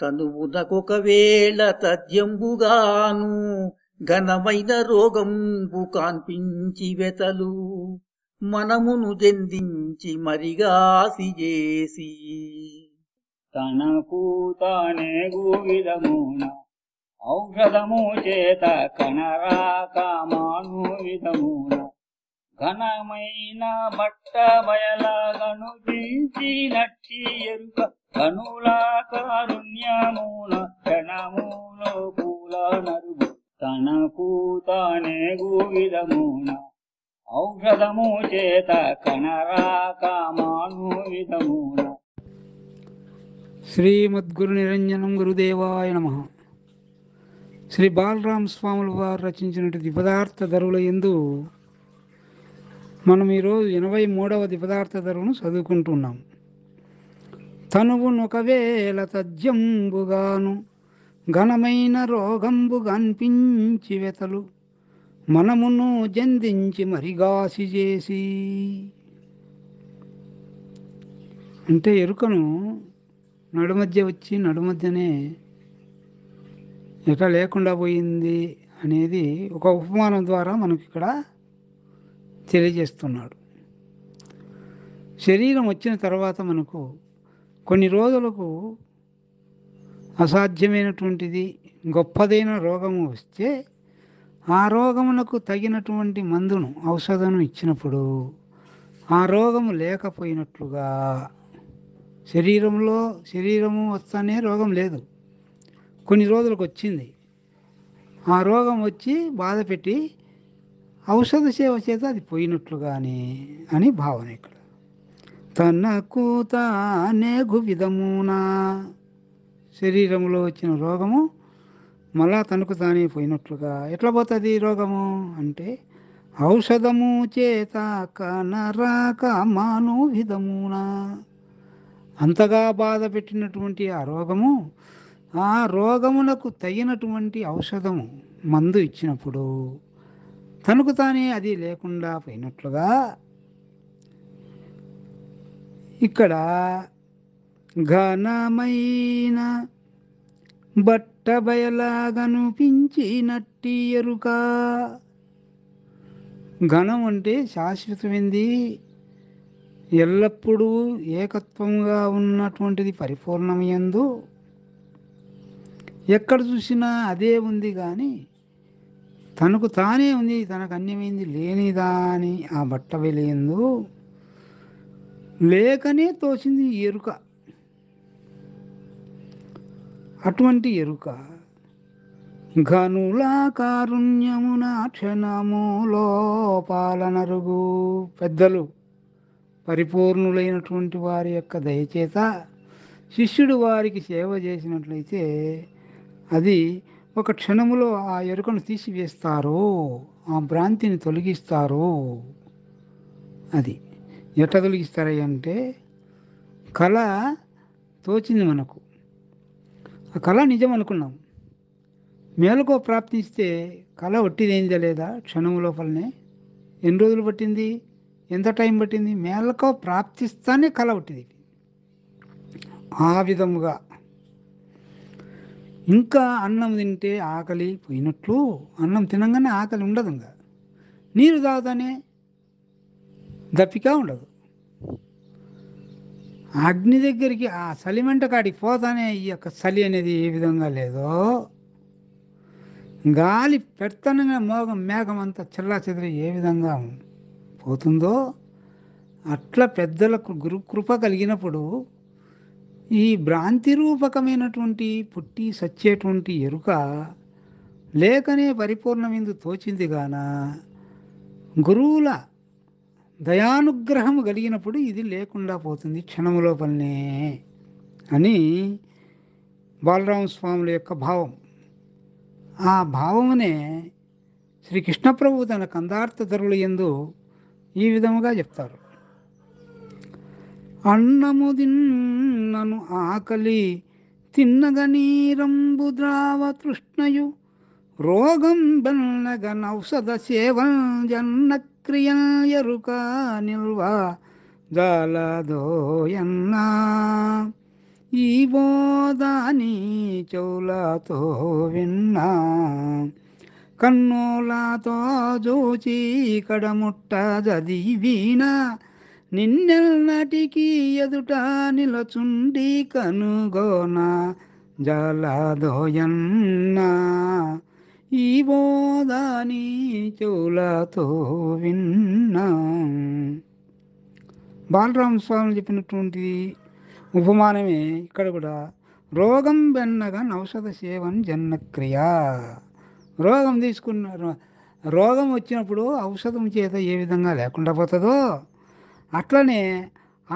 తనువునకొకవేళ తద్యంబుగాను ఘనమైన రోగంబు కాన్పించి వెతలు మనమును జందించి మరిగాసి చేసి తనకు తానే విధమున ఔషధము చేత కనరా కామాను విధమున ఘనమైన బట్ట బయలాగను పిలిచి నచ్చి ఎరుక కనులా కారుణ్యమూల క్షణములో పూల నరుగు తనకు తానే విధమున ఔషధము చేత కనరాకమాను విధమున శ్రీమద్గురు నిరంజనం గురుదేవాయ నమ శ్రీ బాలరామ స్వాముల వారు రచించినటువంటి పదార్థ ధరువుల ఎందు మనం ఈరోజు ఎనభై మూడవది పదార్థ ధరను చదువుకుంటున్నాం తనువునొకవేళ తజ్జంబుగాను ఘనమైన రోగంబు కనిపించి వెతలు మనమును జందించి మరిగాసి చేసి అంటే ఎరుకను నడుమధ్య వచ్చి నడుమధ్యనే ఎట లేకుండా పోయింది అనేది ఒక ఉపమానం ద్వారా మనకి ఇక్కడ తెలియజేస్తున్నాడు శరీరం వచ్చిన తర్వాత మనకు కొన్ని రోజులకు అసాధ్యమైనటువంటిది గొప్పదైన రోగము వస్తే ఆ రోగమునకు తగినటువంటి మందును ఔషధను ఇచ్చినప్పుడు ఆ రోగము లేకపోయినట్లుగా శరీరంలో శరీరము వస్తానే రోగం లేదు కొన్ని రోజులకు వచ్చింది ఆ రోగం వచ్చి బాధ పెట్టి ఔషధ సేవ చేత అది కాని అని భావన ఇక్కడ కూత అనేగు విధమునా శరీరంలో వచ్చిన రోగము మళ్ళా తనకు తానే పోయినట్లుగా ఎట్లా పోతుంది రోగము అంటే ఔషధము చేత కనరాక మాను విధమునా అంతగా బాధ పెట్టినటువంటి ఆ రోగము ఆ రోగములకు తగినటువంటి ఔషధము మందు ఇచ్చినప్పుడు తనకు తానే అది లేకుండా పోయినట్లుగా ఇక్కడ ఘనమైన బట్ట ఎరుక ఘనం అంటే శాశ్వతమైంది ఎల్లప్పుడూ ఏకత్వంగా ఉన్నటువంటిది పరిపూర్ణమయందు ఎక్కడ చూసినా అదే ఉంది కానీ తనకు తానే ఉంది తనకు అన్యమైంది లేనిదా అని ఆ బట్ట వెలియందు లేకనే తోచింది ఎరుక అటువంటి ఎరుక ఘనులా కారుణ్యమున క్షణము లోపాలనరుగు పెద్దలు పరిపూర్ణులైనటువంటి వారి యొక్క దయచేత శిష్యుడు వారికి సేవ చేసినట్లయితే అది ఒక క్షణములో ఆ ఎరుకను తీసివేస్తారు ఆ భ్రాంతిని తొలగిస్తారు అది ఎట్లా తొలగిస్తారు అంటే కళ తోచింది మనకు ఆ కళ నిజం అనుకున్నాం మేలుకో ప్రాప్తిస్తే కళ ఒట్టిదైందా లేదా క్షణం లోపలనే ఎన్ని రోజులు పట్టింది ఎంత టైం పట్టింది మేలకో ప్రాప్తిస్తానే కళ ఒట్టిది ఆ విధముగా ఇంకా అన్నం తింటే ఆకలి పోయినట్లు అన్నం తినంగానే ఆకలి ఉండదు ఇంకా నీరు తాగుతానే దప్పిక ఉండదు అగ్ని దగ్గరికి ఆ చలి వెంట కాడికి పోతానే ఈ యొక్క చలి అనేది ఏ విధంగా లేదో గాలి పెడతానే మోగం మేఘం అంతా చెల్లా చెదిరి ఏ విధంగా పోతుందో అట్లా పెద్దలకు గురుకృప కలిగినప్పుడు ఈ భ్రాంతి రూపకమైనటువంటి పుట్టి సచ్చేటువంటి ఎరుక లేకనే పరిపూర్ణమిందు తోచింది గాన గురువుల దయానుగ్రహం కలిగినప్పుడు ఇది లేకుండా పోతుంది క్షణములో పనే అని బాలరామ స్వాముల యొక్క భావం ఆ భావమునే శ్రీకృష్ణప్రభు తన కందార్థ ధరులు ఎందు ఈ విధముగా చెప్తారు అన్నము దిన్నను ఆకలి తిన్నగ నీరంబు ద్రావ తృష్ణయు రోగం బెల్లగ నౌషధ సేవంజన్నక్రియల్ ఎరుక నిల్వ జాలదోయన్నా ఈ బోధాని చౌలతో విన్నా కన్నులతో చూచి కడముట్ట వీణ నిన్నెల్నాటికి ఎదుట నిలచుండి కనుగోన జలదోయన్న ఈ బోదాని చెవులతో విన్నా బాలరామ స్వామి చెప్పినటువంటి ఉపమానమే ఇక్కడ కూడా రోగం బెన్నగా ఔషధ సేవన్ జన్మక్రియ రోగం తీసుకున్న రోగం వచ్చినప్పుడు ఔషధం చేత ఏ విధంగా లేకుండా పోతుందో అట్లనే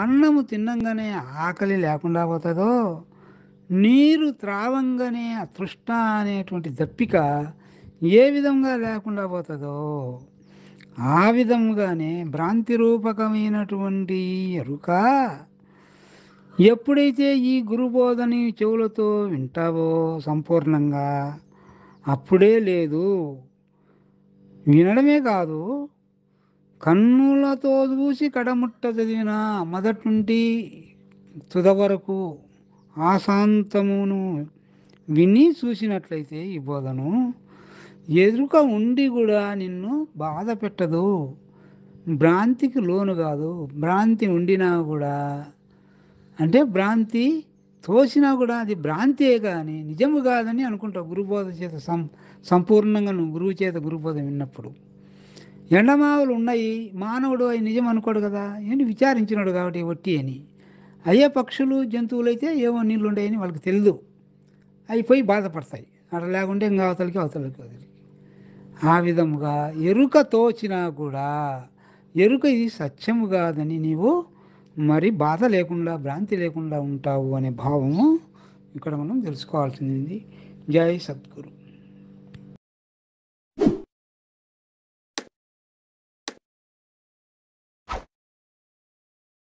అన్నము తిన్నంగానే ఆకలి లేకుండా పోతుందో నీరు త్రావంగానే అతృష్ట అనేటువంటి దప్పిక ఏ విధంగా లేకుండా పోతుందో ఆ విధంగానే భ్రాంతి రూపకమైనటువంటి ఎరుక ఎప్పుడైతే ఈ గురుబోధని చెవులతో వింటావో సంపూర్ణంగా అప్పుడే లేదు వినడమే కాదు కన్నులతో చూసి కడముట్ట చదివిన మొదటి నుండి తుద వరకు ఆశాంతమును విని చూసినట్లయితే ఈ బోధను ఎదురుక ఉండి కూడా నిన్ను బాధ పెట్టదు భ్రాంతికి లోను కాదు భ్రాంతి ఉండినా కూడా అంటే భ్రాంతి తోసినా కూడా అది భ్రాంతియే కానీ నిజము కాదని అనుకుంటావు గురుబోధ చేత సం సంపూర్ణంగా నువ్వు గురువు చేత గురుబోధ విన్నప్పుడు ఎండమావులు ఉన్నాయి మానవుడు అవి నిజం అనుకోడు కదా అని విచారించినాడు కాబట్టి వట్టి అని అయ్యే పక్షులు జంతువులు అయితే ఏవో నీళ్ళు ఉన్నాయని వాళ్ళకి తెలియదు అయిపోయి బాధపడతాయి అక్కడ లేకుంటే ఇంకా అవతలకి అవతలకి వదిలి ఆ విధముగా ఎరుక తోచినా కూడా ఎరుక ఇది సత్యము కాదని నీవు మరి బాధ లేకుండా భ్రాంతి లేకుండా ఉంటావు అనే భావము ఇక్కడ మనం తెలుసుకోవాల్సింది జై సద్గురు